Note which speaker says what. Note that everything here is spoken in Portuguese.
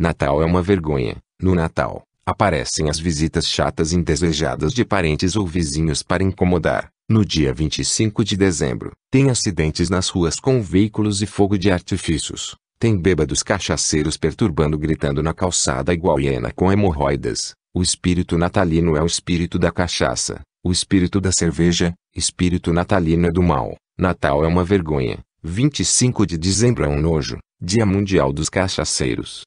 Speaker 1: Natal é uma vergonha. No Natal, aparecem as visitas chatas indesejadas de parentes ou vizinhos para incomodar. No dia 25 de dezembro, tem acidentes nas ruas com veículos e fogo de artifícios. Tem bêbados cachaceiros perturbando gritando na calçada igual hiena com hemorroidas. O espírito natalino é o espírito da cachaça, o espírito da cerveja, espírito natalino é do mal. Natal é uma vergonha. 25 de dezembro é um nojo, Dia Mundial dos Cachaceiros.